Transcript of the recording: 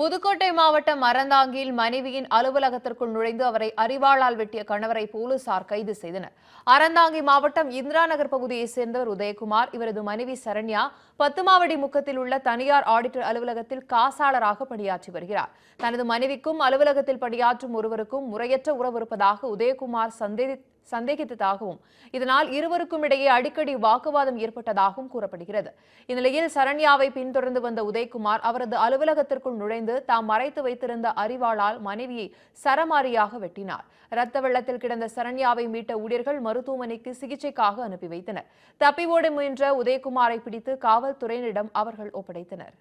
புதுக்கோட்டை மாவட்டம் மரந்தாங்கியில் மனைவியின் அலுவலகத்திற்குள் நுழைந்து அவரை அறிவாளால் வெட்டிய கணவரை போலீசார் கைது செய்தனர் அறந்தாங்கி மாவட்டம் இந்திரா நகர் பகுதியைச் சேர்ந்தவர் உதயகுமார் இவரது மனைவி சரண்யா பத்துமாவடி முக்கத்தில் உள்ள தனியார் ஆடிட்டர் அலுவலகத்தில் காசாளராக பணியாற்றி வருகிறார் தனது மனைவிக்கும் அலுவலகத்தில் பணியாற்றும் ஒருவருக்கும் முறையற்ற உறவு இருப்பதாக உதயகுமார் சந்தேகி சந்தேகித்ததாகவும் இதனால் இருவருக்கும் இடையே அடிக்கடி வாக்குவாதம் ஏற்பட்டதாகவும் கூறப்படுகிறது இந்நிலையில் சரண்யாவை பின்தொடர்ந்து வந்த உதயகுமார் அவரது அலுவலகத்திற்குள் நுழைந்து தாம் மறைத்து வைத்திருந்த அறிவாளால் மனைவியை சரமாரியாக வெட்டினார் இரத்த வெள்ளத்தில் கிடந்த சரண்யாவை மீட்ட ஊழியர்கள் மருத்துவமனைக்கு சிகிச்சைக்காக அனுப்பி வைத்தனர் தப்பி ஓட முயன்ற உதயகுமாரை பிடித்து காவல்துறையினரிடம் அவர்கள் ஒப்படைத்தனர்